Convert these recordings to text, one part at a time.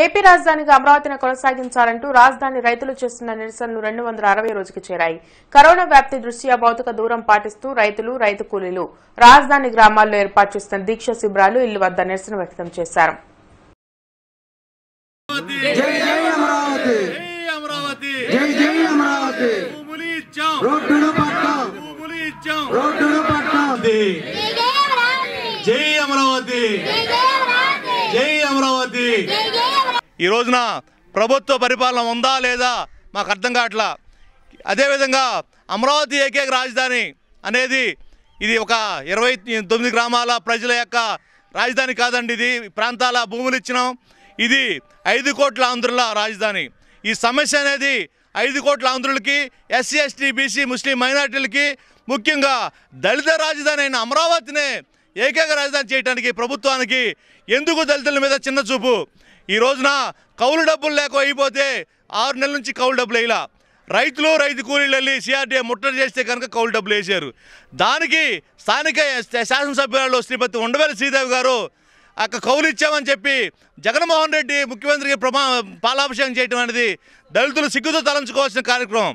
AP రాజధానిగా అమరావతిని కొనసాగించాలంటూ రాజధాని రైతులు చేస్తున్న నిరసనలు రెండు వందల అరవై రోజుకి చేరాయి కరోనా వ్యాప్తి దృష్ట్యా భౌతిక దూరం పాటిస్తూ రైతులు రైతు కూలీలు రాజధాని గ్రామాల్లో ఏర్పాటు చేస్తున్న దీక్ష శిబిరాలు ఇల్లు వద్ద నిరసన వ్యక్తం చేశారు జై అమరావతి జై అమరావతి ఈ రోజున ప్రభుత్వ పరిపాలన ఉందా లేదా మాకు అర్థం కావట్లా అదేవిధంగా అమరావతి ఏకైక రాజధాని అనేది ఇది ఒక ఇరవై తొమ్మిది గ్రామాల ప్రజల యొక్క రాజధాని కాదండి ఇది ప్రాంతాల భూములు ఇచ్చినాం ఇది ఐదు కోట్ల ఆంధ్రుల రాజధాని ఈ సమస్య అనేది ఐదు కోట్ల ఆంధ్రులకి ఎస్సీ ఎస్టీ బీసీ ముస్లిం మైనార్టీలకి ముఖ్యంగా దళిత రాజధాని అయిన అమరావతినే ఏకైక రాజధాని చేయడానికి ప్రభుత్వానికి ఎందుకు దళితుల మీద చిన్న చూపు ఈ రోజున కౌలు డబ్బులు లేక అయిపోతే ఆరు నెలల నుంచి కౌలు డబ్బులు వేయలా రైతులు రైతు కూలీలు వెళ్ళి సిఆర్డీఏ ముట్టడి చేస్తే కనుక కౌలు డబ్బులు వేశారు దానికి స్థానిక శాసనసభ్యులలో శ్రీపతి ఉండవేలి శ్రీదేవి గారు అక్క కౌలు ఇచ్చామని చెప్పి జగన్మోహన్ రెడ్డి ముఖ్యమంత్రికి ప్రమా పాలాభిషేకం చేయడం అనేది దళితులు సిగ్గుతో తలంచుకోవాల్సిన కార్యక్రమం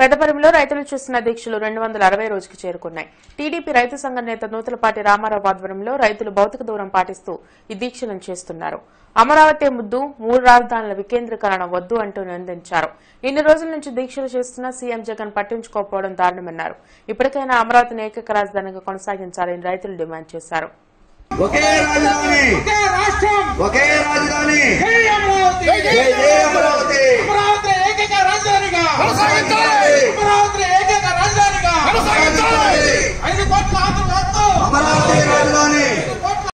పెద్దపల్లిలో రైతులు చేసిన దీక్షలు రెండు వందల అరవై రోజుకు చేరుకున్నాయి టీడీపీ రైతు సంఘం నేత నూతలపాటి రామారావు ఆధ్వర్యంలో రైతులు భౌతిక దూరం పాటిస్తూ ఈ దీక్షలను చేస్తున్నారు అమరావతి ముద్దు మూడు రాజధానుల వికేంద్రీకరణ వద్దు అంటూ నిందించారు ఇన్ని రోజుల నుంచి దీక్షలు చేస్తున్న సీఎం జగన్ పట్టించుకోకపోవడం దారుణమన్నారు ఇప్పటికైనా అమరావతిని ఏకైక రాజధానిగా కొనసాగించాలని రైతులు డిమాండ్ చేశారు ఒకే ఒకే